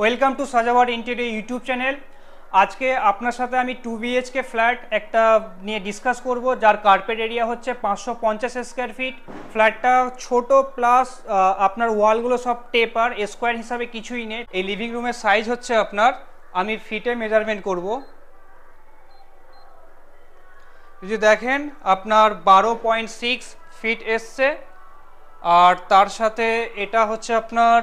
welcome to Sajawar interior YouTube channel আজকে আপনার সাথে আমি টু বিএইচকে ফ্ল্যাট একটা নিয়ে ডিসকাস করব যার কার্পেট এরিয়া হচ্ছে পাঁচশো পঞ্চাশ স্কোয়ার ফিট ফ্ল্যাটটা ছোট প্লাস আপনার ওয়ালগুলো সব টেপার স্কোয়ার হিসাবে কিছুই নেই এই লিভিং রুমের সাইজ হচ্ছে আপনার আমি ফিটে মেজারমেন্ট করব যদি দেখেন আপনার বারো পয়েন্ট সিক্স ফিট এসছে আর তার সাথে এটা হচ্ছে আপনার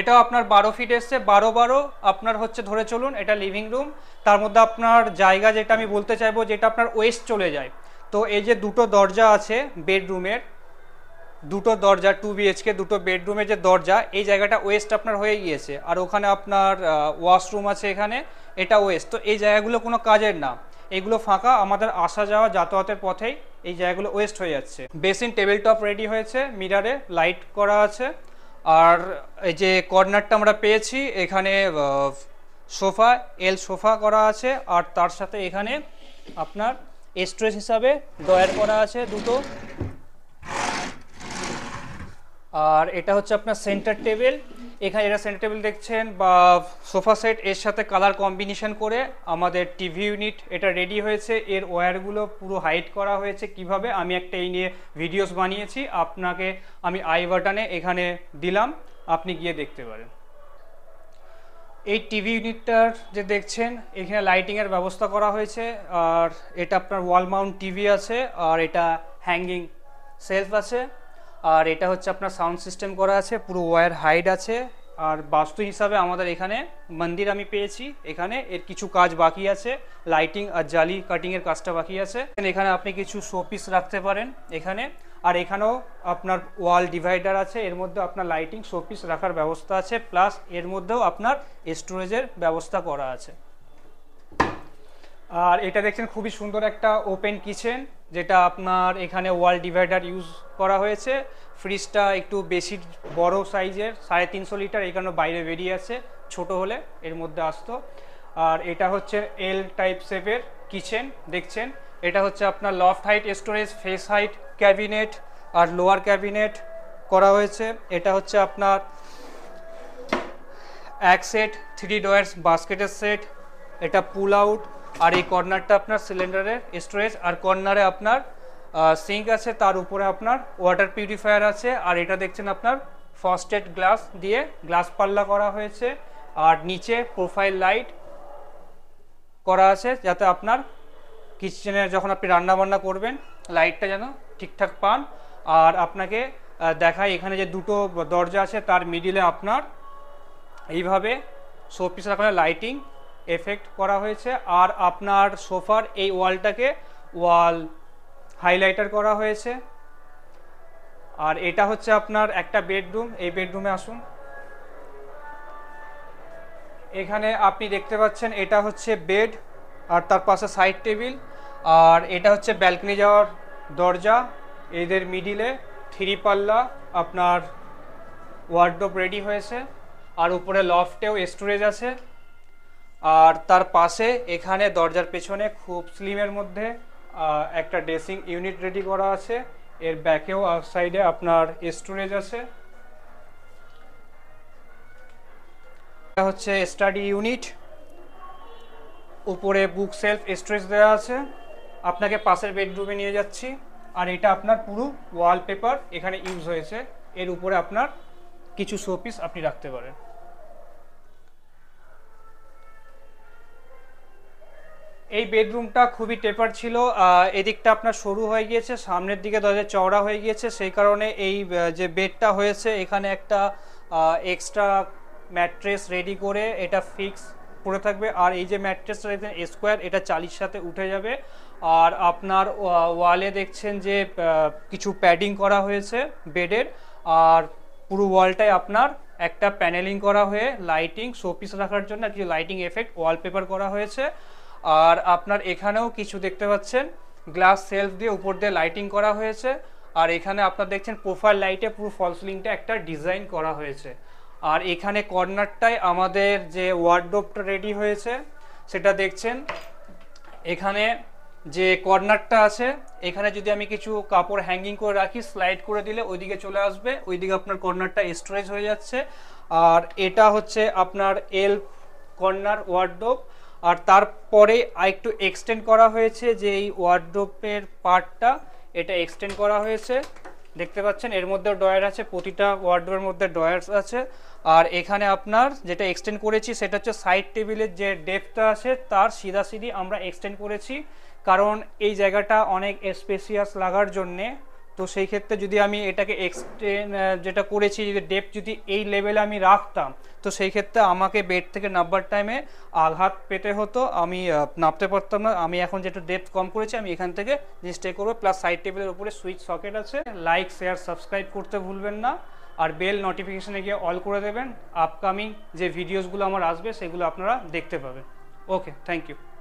এটাও আপনার বারো ফিট এসছে বারো বারো আপনার হচ্ছে ধরে চলুন এটা লিভিং রুম তার মধ্যে আপনার জায়গা যেটা আমি বলতে চাইবো যেটা আপনার ওয়েস্ট চলে যায় তো এই যে দুটো দরজা আছে বেডরুমের দুটো দরজা টু বিএচকে দুটো বেডরুমের যে দরজা এই জায়গাটা ওয়েস্ট আপনার হয়ে গিয়েছে আর ওখানে আপনার ওয়াশরুম আছে এখানে এটা ওয়েস্ট তো এই জায়গাগুলো কোনো কাজের না এগুলো ফাঁকা আমাদের আসা যাওয়া যাতায়াতের পথেই এই জায়গাগুলো ওয়েস্ট হয়ে যাচ্ছে বেসিন টেবিল টপ রেডি হয়েছে মিরারে লাইট করা আছে আর এই যে কর্নারটা আমরা পেয়েছি এখানে সোফা এল সোফা করা আছে আর তার সাথে এখানে আপনার স্ট্রেস হিসাবে ডয়ার করা আছে দুটো আর এটা হচ্ছে আপনার সেন্টার টেবিল এখানে এরা সেন্টার টেবিল দেখছেন বা সোফা সেট এর সাথে কালার কম্বিনেশন করে আমাদের টিভি ইউনিট এটা রেডি হয়েছে এর ওয়্যারগুলো পুরো হাইট করা হয়েছে কিভাবে আমি একটা এই নিয়ে ভিডিওস বানিয়েছি আপনাকে আমি আই বাটনে এখানে দিলাম আপনি গিয়ে দেখতে পারেন এই টিভি ইউনিটটার যে দেখছেন এখানে লাইটিংয়ের ব্যবস্থা করা হয়েছে আর এটা আপনার ওয়াল মাউন্ট টিভি আছে আর এটা হ্যাঙ্গিং সেলফ আছে আর এটা হচ্ছে আপনার সাউন্ড সিস্টেম করা আছে পুরো ওয়ার হাইড আছে আর বাস্তু হিসাবে আমাদের এখানে মন্দির আমি পেয়েছি এখানে এর কিছু কাজ বাকি আছে লাইটিং আর জালি কাটিংয়ের কাজটা বাকি আছে এখানে আপনি কিছু শোপিস রাখতে পারেন এখানে আর এখানেও আপনার ওয়াল ডিভাইডার আছে এর মধ্যে আপনার লাইটিং শোপিস রাখার ব্যবস্থা আছে প্লাস এর মধ্যেও আপনার স্টোরেজের ব্যবস্থা করা আছে আর এটা দেখছেন খুবই সুন্দর একটা ওপেন কিচেন যেটা আপনার এখানে ওয়াল ডিভাইডার ইউজ করা হয়েছে ফ্রিজটা একটু বেশি বড় সাইজের সাড়ে তিনশো লিটার এখানে বাইরে বেরিয়ে আছে ছোট হলে এর মধ্যে আসতো আর এটা হচ্ছে এল টাইপ সেপের কিচেন দেখছেন এটা হচ্ছে আপনার loft height storage face height cabinet আর লোয়ার ক্যাবিনেট করা হয়েছে এটা হচ্ছে আপনার এক সেট থ্রি ডয়ার্স বাস্কেটের সেট এটা পুল আউট আর এই কর্নারটা আপনার সিলিন্ডারের স্টোরেজ আর কর্নারে আপনার সিঙ্ক আছে তার উপরে আপনার ওয়াটার পিউরিফায়ার আছে আর এটা দেখছেন আপনার ফস্টেড গ্লাস দিয়ে গ্লাস পাল্লা করা হয়েছে আর নিচে প্রোফাইল লাইট করা আছে যাতে আপনার কিচেনে যখন আপনি রান্নাবান্না করবেন লাইটটা যেন ঠিকঠাক পান আর আপনাকে দেখায় এখানে যে দুটো দরজা আছে তার মিডিলে আপনার এইভাবে শোপিস রাখা লাইটিং এফেক্ট করা হয়েছে আর আপনার সোফার এই ওয়ালটাকে ওয়াল হাইলাইটার করা হয়েছে আর এটা হচ্ছে আপনার একটা বেডরুম এই বেডরুমে আসুন এখানে আপনি দেখতে পাচ্ছেন এটা হচ্ছে বেড আর তার পাশে সাইড টেবিল আর এটা হচ্ছে ব্যালকনি যাওয়ার দরজা এদের মিডিলে থ্রি পাল্লা আপনার ওয়ার্ডোপ রেডি হয়েছে আর উপরে লফটেও স্টোরেজ আছে আর তার পাশে এখানে দরজার পেছনে খুব স্লিমের মধ্যে একটা ড্রেসিং ইউনিট রেডি করা আছে এর ব্যাকেও সাইডে আপনার স্টোরেজ আছে এটা হচ্ছে স্টাডি ইউনিট উপরে বুক সেলফ স্টোরেজ দেওয়া আছে আপনাকে পাশের বেডরুমে নিয়ে যাচ্ছি আর এটা আপনার পুরো ওয়ালপেপার এখানে ইউজ হয়েছে এর উপরে আপনার কিছু শোপিস আপনি রাখতে পারেন এই বেডরুমটা খুবই টেপার ছিল এদিকটা আপনার সরু হয়ে গিয়েছে সামনের দিকে দরজা চওড়া হয়ে গিয়েছে সেই কারণে এই যে বেডটা হয়েছে এখানে একটা এক্সট্রা ম্যাট্রেস রেডি করে এটা ফিক্স পড়ে থাকবে আর এই যে ম্যাট্রেসটা রয়েছে স্কোয়ার এটা চালির সাথে উঠে যাবে আর আপনার ওয়ালে দেখছেন যে কিছু প্যাডিং করা হয়েছে বেডের আর পুরো ওয়ালটাই আপনার একটা প্যানেলিং করা হয়ে লাইটিং শোপিস রাখার জন্য কিছু লাইটিং এফেক্ট ওয়ালপেপার করা হয়েছে আর আপনার এখানেও কিছু দেখতে পাচ্ছেন গ্লাস সেলফ দিয়ে উপর দিয়ে লাইটিং করা হয়েছে আর এখানে আপনার দেখছেন প্রোফাইল লাইটে পুরো ফলস একটা ডিজাইন করা হয়েছে আর এখানে কর্নারটায় আমাদের যে ওয়ার্ডোপটা রেডি হয়েছে সেটা দেখছেন এখানে যে কর্নারটা আছে এখানে যদি আমি কিছু কাপড় হ্যাঙ্গিং করে রাখি স্লাইড করে দিলে ওইদিকে চলে আসবে ওইদিকে আপনার কর্নারটা স্টোরেজ হয়ে যাচ্ছে আর এটা হচ্ছে আপনার এল কর্নার ওয়ার্ডোপ আর তারপরে আরেকটু এক্সটেন্ড করা হয়েছে যে এই ওয়ার্ড্রোপের পার্টটা এটা এক্সটেন্ড করা হয়েছে দেখতে পাচ্ছেন এর মধ্যে ডয়ার আছে প্রতিটা ওয়ার্ড্রোপের মধ্যে ডয়ার্স আছে আর এখানে আপনার যেটা এক্সটেন্ড করেছি সেটা হচ্ছে সাইড টেবিলের যে ডেপটা আছে তার সিধাসিধি আমরা এক্সটেন্ড করেছি কারণ এই জায়গাটা অনেক স্পেসিয়াস লাগার জন্যে তো সেই ক্ষেত্রে যদি আমি এটাকে এক্সটেন যেটা করেছি যদি ডেপ যদি এই লেভেলে আমি রাখতাম তো সেই ক্ষেত্রে আমাকে বেড থেকে নাব্বার টাইমে আঘাত পেতে হতো আমি নাপতে পারতাম না আমি এখন যেটা ডেপথ কম করেছি আমি এখান থেকে স্টে করবো প্লাস সাইড টেবিলের উপরে সুইচ সকেট আছে লাইক শেয়ার সাবস্ক্রাইব করতে ভুলবেন না আর বেল নোটিফিকেশানে গিয়ে অল করে দেবেন আপকামিং যে ভিডিওসগুলো আমার আসবে সেগুলো আপনারা দেখতে পাবেন ওকে থ্যাংক ইউ